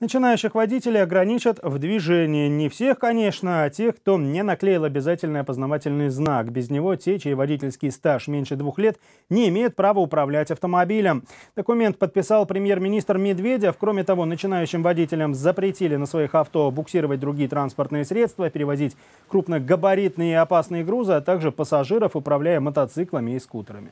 Начинающих водителей ограничат в движении. Не всех, конечно, а тех, кто не наклеил обязательный опознавательный знак. Без него те, чей водительский стаж меньше двух лет, не имеют права управлять автомобилем. Документ подписал премьер-министр Медведев. Кроме того, начинающим водителям запретили на своих авто буксировать другие транспортные средства, перевозить крупногабаритные и опасные грузы, а также пассажиров, управляя мотоциклами и скутерами.